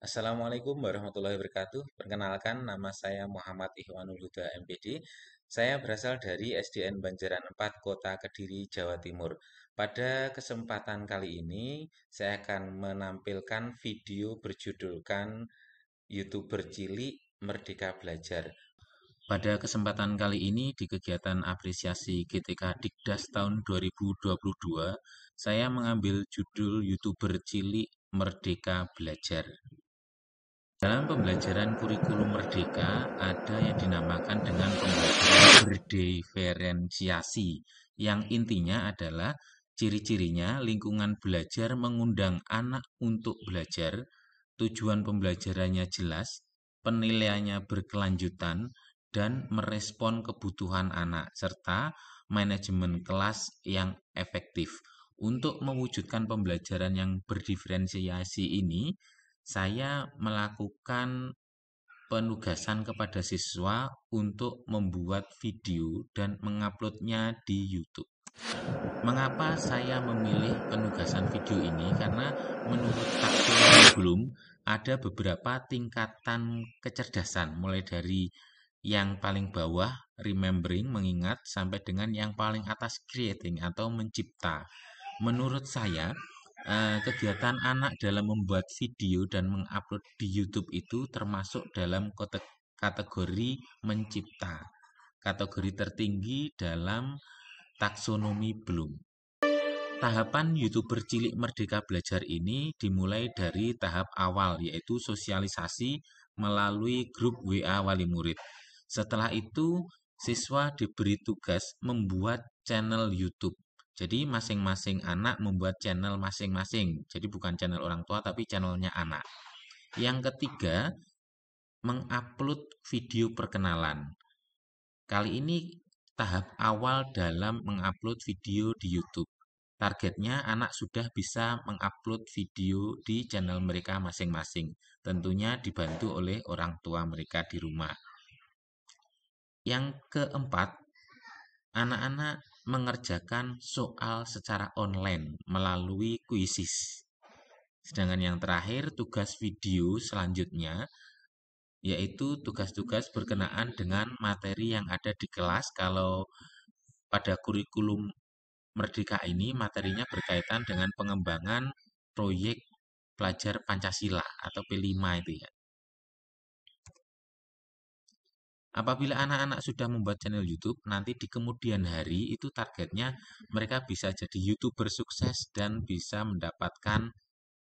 Assalamualaikum warahmatullahi wabarakatuh. Perkenalkan, nama saya Muhammad Ikhwanul Huda MPD. Saya berasal dari SDN Banjaran 4, Kota Kediri, Jawa Timur. Pada kesempatan kali ini, saya akan menampilkan video berjudulkan YouTuber Cilik Merdeka Belajar. Pada kesempatan kali ini di kegiatan apresiasi GTK Dikdas tahun 2022, saya mengambil judul YouTuber Cilik Merdeka Belajar. Dalam pembelajaran kurikulum merdeka, ada yang dinamakan dengan pembelajaran berdiferensiasi, yang intinya adalah ciri-cirinya lingkungan belajar mengundang anak untuk belajar, tujuan pembelajarannya jelas, penilaiannya berkelanjutan, dan merespon kebutuhan anak, serta manajemen kelas yang efektif. Untuk mewujudkan pembelajaran yang berdiferensiasi ini, saya melakukan penugasan kepada siswa untuk membuat video dan menguploadnya di YouTube. Mengapa saya memilih penugasan video ini? Karena menurut taktik belum ada beberapa tingkatan kecerdasan mulai dari yang paling bawah remembering mengingat sampai dengan yang paling atas creating atau mencipta. Menurut saya, uh, kegiatan anak dalam membuat video dan mengupload di YouTube itu termasuk dalam kategori mencipta, kategori tertinggi dalam taksonomi belum. Tahapan YouTuber cilik Merdeka Belajar ini dimulai dari tahap awal yaitu sosialisasi melalui grup WA wali murid. Setelah itu, siswa diberi tugas membuat channel YouTube jadi masing-masing anak membuat channel masing-masing. Jadi bukan channel orang tua tapi channelnya anak. Yang ketiga, mengupload video perkenalan. Kali ini tahap awal dalam mengupload video di YouTube. Targetnya anak sudah bisa mengupload video di channel mereka masing-masing. Tentunya dibantu oleh orang tua mereka di rumah. Yang keempat, anak-anak mengerjakan soal secara online melalui kuisis. Sedangkan yang terakhir tugas video selanjutnya yaitu tugas-tugas berkenaan dengan materi yang ada di kelas kalau pada kurikulum Merdeka ini materinya berkaitan dengan pengembangan proyek pelajar Pancasila atau P5 itu ya. Apabila anak-anak sudah membuat channel YouTube, nanti di kemudian hari itu targetnya mereka bisa jadi YouTuber sukses dan bisa mendapatkan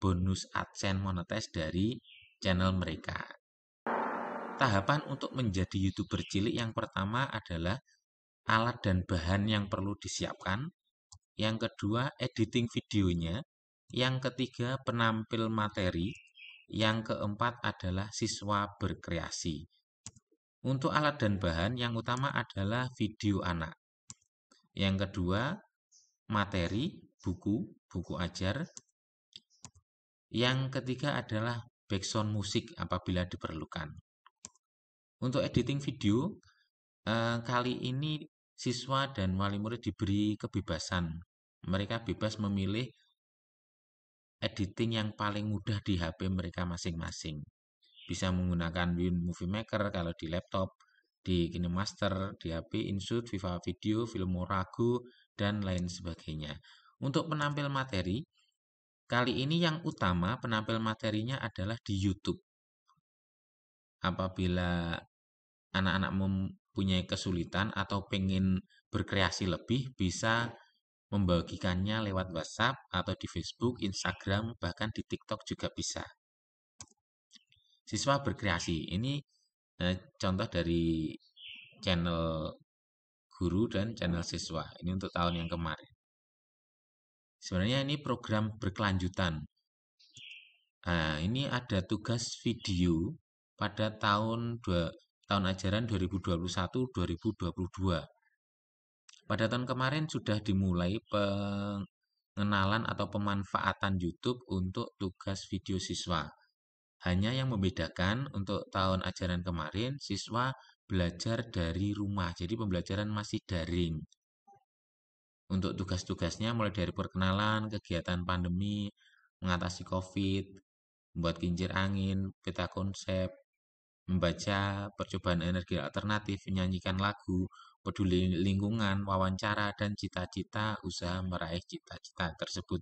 bonus AdSense monetize dari channel mereka. Tahapan untuk menjadi YouTuber cilik yang pertama adalah alat dan bahan yang perlu disiapkan, yang kedua editing videonya, yang ketiga penampil materi, yang keempat adalah siswa berkreasi. Untuk alat dan bahan yang utama adalah video anak. Yang kedua, materi, buku, buku ajar. Yang ketiga adalah background musik apabila diperlukan. Untuk editing video, eh, kali ini siswa dan wali murid diberi kebebasan. Mereka bebas memilih editing yang paling mudah di HP mereka masing-masing bisa menggunakan Win Movie Maker kalau di laptop, di KineMaster, di HP, InShot, Viva Video, Filmorago, dan lain sebagainya. Untuk penampil materi, kali ini yang utama penampil materinya adalah di YouTube. Apabila anak-anak mempunyai kesulitan atau pengen berkreasi lebih, bisa membagikannya lewat WhatsApp atau di Facebook, Instagram, bahkan di TikTok juga bisa siswa berkreasi ini eh, contoh dari channel guru dan channel siswa ini untuk tahun yang kemarin sebenarnya ini program berkelanjutan nah, ini ada tugas video pada tahun dua, tahun ajaran 2021-2022 pada tahun kemarin sudah dimulai pengenalan atau pemanfaatan YouTube untuk tugas video siswa hanya yang membedakan untuk tahun ajaran kemarin siswa belajar dari rumah. Jadi pembelajaran masih daring. Untuk tugas-tugasnya mulai dari perkenalan, kegiatan pandemi, mengatasi COVID, membuat kincir angin, peta konsep, membaca, percobaan energi alternatif, menyanyikan lagu, peduli lingkungan, wawancara, dan cita-cita usaha meraih cita-cita tersebut.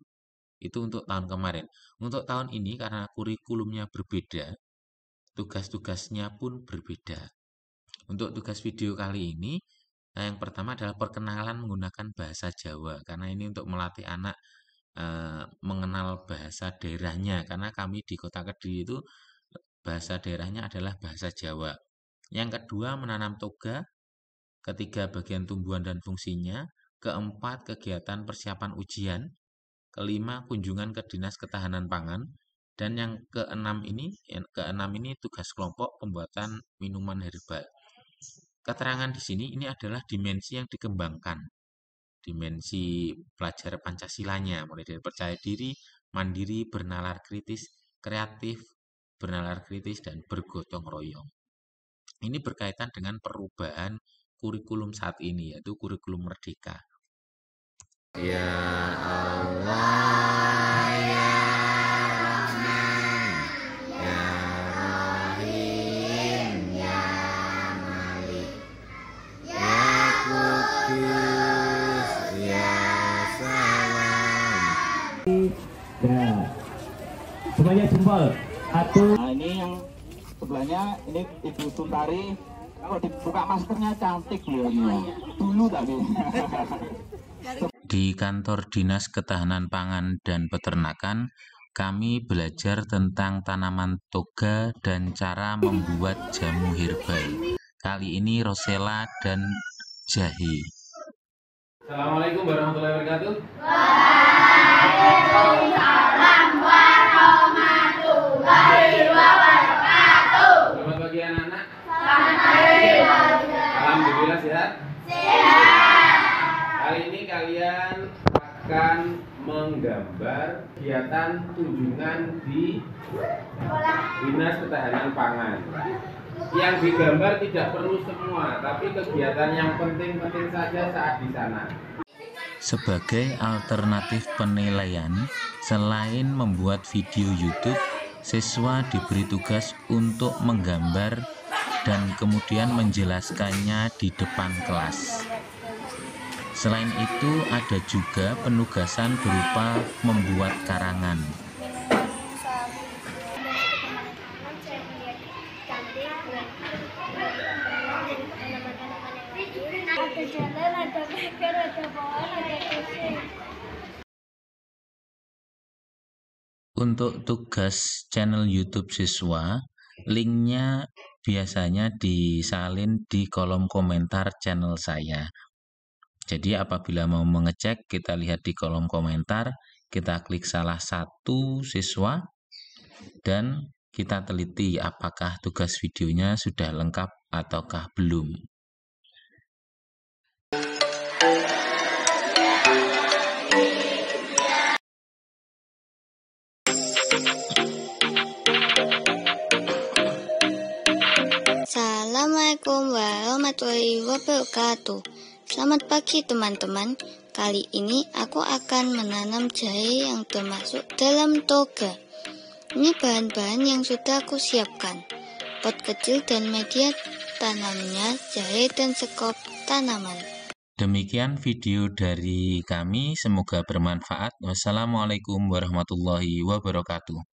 Itu untuk tahun kemarin. Untuk tahun ini karena kurikulumnya berbeda, tugas-tugasnya pun berbeda. Untuk tugas video kali ini, nah, yang pertama adalah perkenalan menggunakan bahasa Jawa karena ini untuk melatih anak e, mengenal bahasa daerahnya karena kami di Kota Kediri itu bahasa daerahnya adalah bahasa Jawa. Yang kedua, menanam toga. Ketiga, bagian tumbuhan dan fungsinya. Keempat, kegiatan persiapan ujian kelima kunjungan ke dinas ketahanan pangan, dan yang keenam ini yang keenam ini tugas kelompok pembuatan minuman herbal. Keterangan di sini ini adalah dimensi yang dikembangkan. Dimensi pelajar Pancasilanya mulai dari percaya diri, mandiri, bernalar kritis, kreatif, bernalar kritis dan bergotong royong. Ini berkaitan dengan perubahan kurikulum saat ini yaitu kurikulum merdeka. Ya Allah ya Rahman ya Rahim ya Malik ya Kudus ya Salam ya. semuanya jempol satu nah, ini yang sebelahnya ini ibu Suntari kalau dibuka maskernya cantik loh dulu tapi di kantor Dinas Ketahanan Pangan dan Peternakan, kami belajar tentang tanaman toga dan cara membuat jamu herbal. Kali ini rosella dan jahe. Assalamualaikum warahmatullahi wabarakatuh. Waalaikumsalam warahmatullahi wabarakatuh. Selamat pagi anak-anak. Selamat pagi. Alhamdulillah sehat. Sehat. Kali ini kalian akan menggambar kegiatan kunjungan di Dinas Ketahanan Pangan. Yang digambar tidak perlu semua, tapi kegiatan yang penting-penting saja saat di sana. Sebagai alternatif penilaian, selain membuat video YouTube, siswa diberi tugas untuk menggambar dan kemudian menjelaskannya di depan kelas. Selain itu ada juga penugasan berupa membuat karangan. Untuk tugas channel YouTube siswa, linknya biasanya disalin di kolom komentar channel saya. Jadi apabila mau mengecek, kita lihat di kolom komentar, kita klik salah satu siswa, dan kita teliti apakah tugas videonya sudah lengkap ataukah belum. Assalamualaikum warahmatullahi wabarakatuh. Selamat pagi teman-teman. Kali ini aku akan menanam jahe yang termasuk dalam toga. Ini bahan-bahan yang sudah aku siapkan. Pot kecil dan media tanamnya, jahe dan sekop tanaman. Demikian video dari kami, semoga bermanfaat. Wassalamualaikum warahmatullahi wabarakatuh.